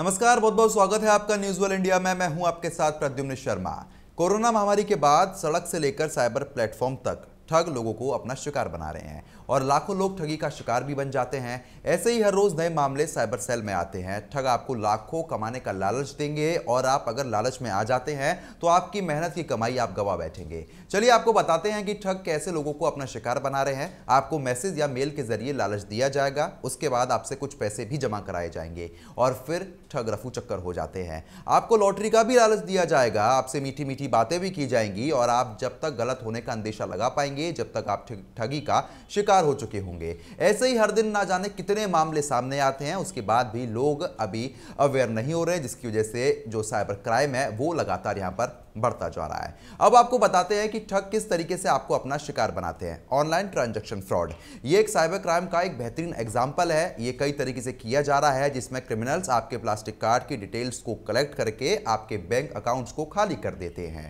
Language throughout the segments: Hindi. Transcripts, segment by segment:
नमस्कार बहुत बहुत स्वागत है आपका न्यूज वर्ल्ड इंडिया में मैं हूं आपके साथ प्रद्युम्न शर्मा कोरोना महामारी के बाद सड़क से लेकर साइबर प्लेटफॉर्म तक ठग लोगों को अपना शिकार बना रहे हैं और लाखों लोग ठगी का शिकार भी बन जाते हैं ऐसे ही हर रोज़ नए मामले साइबर सेल में आते हैं ठग आपको लाखों कमाने का लालच देंगे और आप अगर लालच में आ जाते हैं तो आपकी मेहनत की कमाई आप गवा बैठेंगे चलिए आपको बताते हैं कि ठग कैसे लोगों को अपना शिकार बना रहे हैं आपको मैसेज या मेल के जरिए लालच दिया जाएगा उसके बाद आपसे कुछ पैसे भी जमा कराए जाएंगे और फिर ठग रफू चक्कर हो जाते हैं आपको लॉटरी का भी लालच दिया जाएगा आपसे मीठी मीठी बातें भी की जाएंगी और आप जब तक गलत होने का अंदेशा लगा पाएंगे जब तक आप ठगी का शिकार गिरफ्तार हो चुके होंगे ऐसे ही हर दिन ना जाने कितने मामले सामने आते हैं उसके बाद भी लोग अभी अवेयर नहीं हो रहे जिसकी वजह से जो साइबर क्राइम है वो लगातार यहाँ पर बढ़ता जा रहा है अब आपको बताते हैं कि ठग किस तरीके से आपको अपना शिकार बनाते हैं ऑनलाइन ट्रांजैक्शन फ्रॉड ये एक साइबर क्राइम का एक बेहतरीन एग्जाम्पल है ये कई तरीके से किया जा रहा है जिसमें क्रिमिनल्स आपके प्लास्टिक कार्ड की डिटेल्स को कलेक्ट करके आपके बैंक अकाउंट्स को खाली कर देते हैं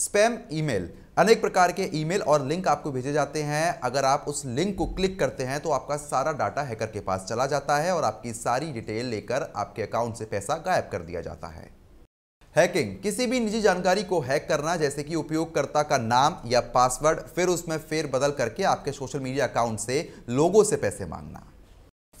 स्पैम ईमेल अनेक प्रकार के ईमेल और लिंक आपको भेजे जाते हैं अगर आप उस लिंक को क्लिक करते हैं तो आपका सारा डाटा हैकर के पास चला जाता है और आपकी सारी डिटेल लेकर आपके अकाउंट से पैसा गायब कर दिया जाता है हैकिंग किसी भी निजी जानकारी को हैक करना जैसे कि उपयोगकर्ता का नाम या पासवर्ड फिर उसमें बदल करके आपके सोशल मीडिया अकाउंट से लोगों से पैसे मांगना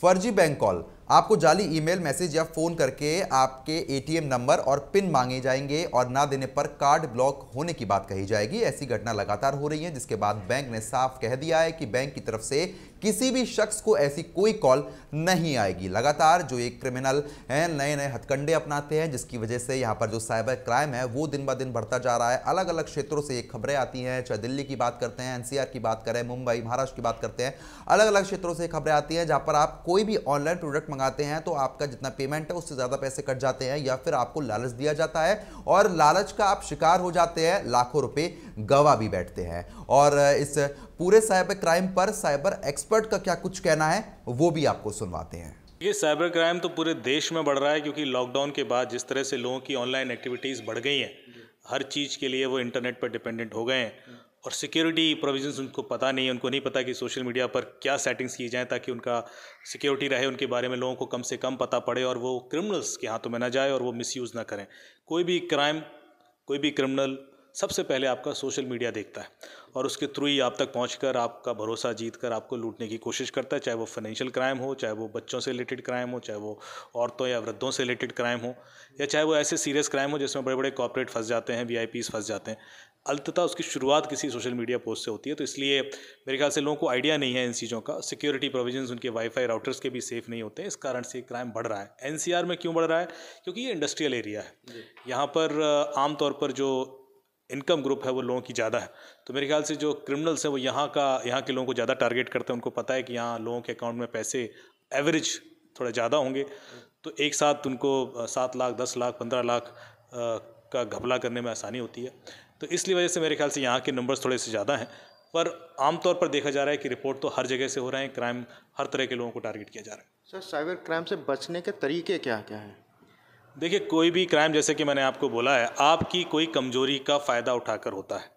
फर्जी बैंक कॉल आपको जाली ईमेल मैसेज या फ़ोन करके आपके एटीएम नंबर और पिन मांगे जाएंगे और ना देने पर कार्ड ब्लॉक होने की बात कही जाएगी ऐसी घटना लगातार हो रही है जिसके बाद बैंक ने साफ कह दिया है कि बैंक की तरफ से किसी भी शख्स को ऐसी कोई कॉल नहीं आएगी लगातार जो एक क्रिमिनल हैं नए नए हथकंडे अपनाते हैं जिसकी वजह से यहाँ पर जो साइबर क्राइम है वो दिन ब दिन बढ़ता जा रहा है अलग अलग क्षेत्रों से ये खबरें आती हैं चाहे दिल्ली की बात करते हैं एनसीआर की बात करें मुंबई महाराष्ट्र की बात करते हैं अलग अलग क्षेत्रों से खबरें आती हैं जहाँ पर आप कोई भी ऑनलाइन प्रोडक्ट मंगाते हैं तो आपका जितना पेमेंट है उससे ज़्यादा पैसे कट जाते हैं या फिर आपको लालच दिया जाता है और लालच का आप शिकार हो जाते हैं लाखों रुपये गवा भी बैठते हैं और इस पूरे साइबर क्राइम पर साइबर एक्सपर्ट का क्या कुछ कहना है वो भी आपको सुनवाते हैं ये साइबर क्राइम तो पूरे देश में बढ़ रहा है क्योंकि लॉकडाउन के बाद जिस तरह से लोगों की ऑनलाइन एक्टिविटीज़ बढ़ गई हैं हर चीज़ के लिए वो इंटरनेट पर डिपेंडेंट हो गए हैं और सिक्योरिटी प्रोविजंस उनको पता नहीं है उनको नहीं पता कि सोशल मीडिया पर क्या सेटिंग्स की जाएँ ताकि उनका सिक्योरिटी रहे उनके बारे में लोगों को कम से कम पता पड़े और वो क्रिमिनल्स के हाथों में ना जाए और वो मिसयूज़ ना करें कोई भी क्राइम कोई भी क्रिमिनल सबसे पहले आपका सोशल मीडिया देखता है और उसके थ्रू ही आप तक पहुँच कर आपका भरोसा जीत कर आपको लूटने की कोशिश करता है चाहे वो फाइनेंशियल क्राइम हो चाहे वो बच्चों से रिलेटेड क्राइम हो चाहे वो औरतों या वृद्धों से रिलेटेड क्राइम हो या चाहे वो ऐसे सीरियस क्राइम हो जिसमें बड़े बड़े कॉपरेट फंस जाते हैं वी फंस जाते हैं अलतः उसकी शुरुआत किसी सोशल मीडिया पोस्ट से होती है तो इसलिए मेरे ख्याल से लोगों को आइडिया नहीं है इन चीज़ों का सिक्योरिटी प्रोविजंस उनके वाईफाई राउटर्स के भी सेफ नहीं होते हैं इस कारण से क्राइम बढ़ रहा है एनसीआर में क्यों बढ़ रहा है क्योंकि ये इंडस्ट्रियल एरिया है यहाँ पर आमतौर पर जो इनकम ग्रुप है वो लोगों की ज़्यादा है तो मेरे ख्याल से जो क्रिमिनल्स हैं वो यहाँ का यहाँ के लोगों को ज़्यादा टारगेट करते हैं उनको पता है कि यहाँ लोगों के अकाउंट में पैसे एवरेज थोड़ा ज़्यादा होंगे तो एक साथ उनको सात लाख दस लाख पंद्रह लाख का घपला करने में आसानी होती है तो इसलिए वजह से मेरे ख्याल से यहाँ के नंबर्स थोड़े से ज़्यादा हैं पर आमतौर पर देखा जा रहा है कि रिपोर्ट तो हर जगह से हो रहे हैं क्राइम हर तरह के लोगों को टारगेट किया जा रहा है सर साइबर क्राइम से बचने के तरीके क्या क्या हैं देखिए कोई भी क्राइम जैसे कि मैंने आपको बोला है आपकी कोई कमजोरी का फ़ायदा उठाकर होता है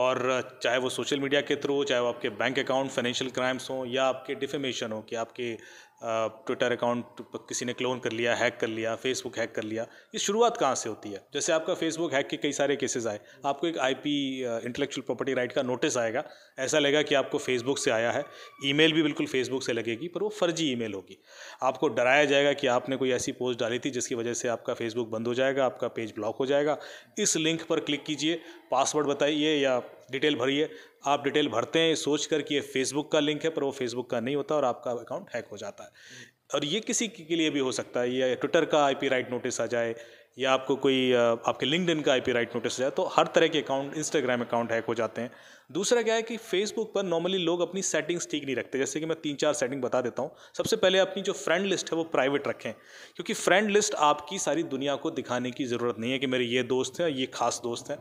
और चाहे वो सोशल मीडिया के थ्रू चाहे वो आपके बैंक अकाउंट फाइनेंशियल क्राइम्स हों या आपके डिफेमेशन हो कि आपके ट्विटर अकाउंट किसी ने क्लोन कर लिया हैक कर लिया फेसबुक हैक कर लिया ये शुरुआत कहाँ से होती है जैसे आपका फेसबुक हैक के कई सारे केसेस आए आपको एक आईपी इंटेलेक्चुअल प्रॉपर्टी राइट का नोटिस आएगा ऐसा लगेगा कि आपको फेसबुक से आया है ईमेल भी बिल्कुल फेसबुक से लगेगी पर वो फर्जी ईमेल होगी आपको डराया जाएगा कि आपने कोई ऐसी पोस्ट डाली थी जिसकी वजह से आपका फेसबुक बंद हो जाएगा आपका पेज ब्लॉक हो जाएगा इस लिंक पर क्लिक कीजिए पासवर्ड बताइए या डिटेल भरिए आप डिटेल भरते हैं सोच कर कि ये फेसबुक का लिंक है पर वो फेसबुक का नहीं होता और आपका अकाउंट हैक हो जाता है और ये किसी के लिए भी हो सकता है या ट्विटर का आईपी राइट नोटिस आ जाए या आपको कोई आपके लिंकड का आईपी राइट नोटिस आ जाए तो हर तरह के अकाउंट इंस्टाग्राम अकाउंट हैक हो जाते हैं दूसरा क्या है कि फेसबुक पर नॉर्मली लोग अपनी सेटिंग्स ठीक नहीं रखते जैसे कि मैं तीन चार सेटिंग बता देता हूँ सबसे पहले अपनी जो फ्रेंड लिस्ट है वो प्राइवेट रखें क्योंकि फ्रेंड लिस्ट आपकी सारी दुनिया को दिखाने की ज़रूरत नहीं है कि मेरे ये दोस्त हैं ये खास दोस्त हैं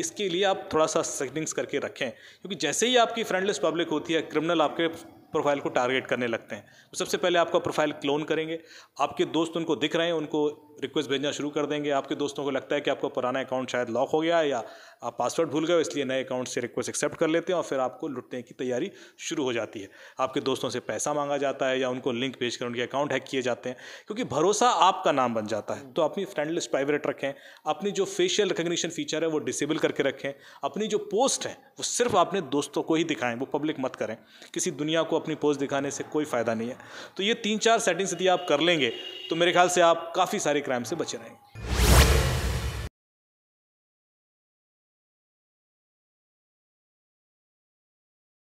इसके लिए आप थोड़ा सा सेटिंग्स करके रखें क्योंकि जैसे ही आपकी फ्रेंडलेस पब्लिक होती है क्रिमिनल आपके प्रोफाइल को टारगेट करने लगते हैं तो सबसे पहले आपका प्रोफाइल क्लोन करेंगे आपके दोस्त उनको दिख रहे हैं उनको रिक्वेस्ट भेजना शुरू कर देंगे आपके दोस्तों को लगता है कि आपका पुराना अकाउंट शायद लॉक हो गया या आप पासवर्ड भूल गए इसलिए नए अकाउंट से रिक्वेस्ट एक्सेप्ट कर लेते हैं और फिर आपको लुटने की तैयारी शुरू हो जाती है आपके दोस्तों से पैसा मांगा जाता है या उनको लिंक भेज कर उनके अकाउंट हैक किए जाते हैं क्योंकि भरोसा आपका नाम बन जाता है तो अपनी फ्रेंडलिस प्राइवेट रखें अपनी जो फेशियल रिकग्निशन फीचर है वो डिसेबल करके रखें अपनी जो पोस्ट है वो सिर्फ अपने दोस्तों को ही दिखाएं वो पब्लिक मत करें किसी दुनिया को अपनी पोस्ट दिखाने से कोई फ़ायदा नहीं है तो ये तीन चार सेटिंग्स यदि आप कर लेंगे तो मेरे ख्याल से आप काफ़ी सारे क्राइम से बचे रहेंगे